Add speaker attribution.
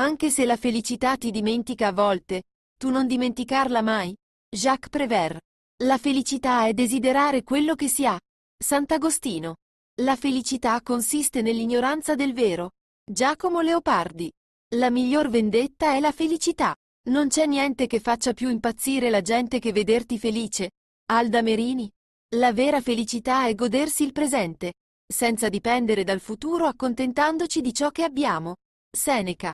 Speaker 1: Anche se la felicità ti dimentica a volte, tu non dimenticarla mai. Jacques Prévert. La felicità è desiderare quello che si ha. Sant'Agostino. La felicità consiste nell'ignoranza del vero. Giacomo Leopardi. La miglior vendetta è la felicità. Non c'è niente che faccia più impazzire la gente che vederti felice. Alda Merini. La vera felicità è godersi il presente, senza dipendere dal futuro accontentandoci di ciò che abbiamo. Seneca.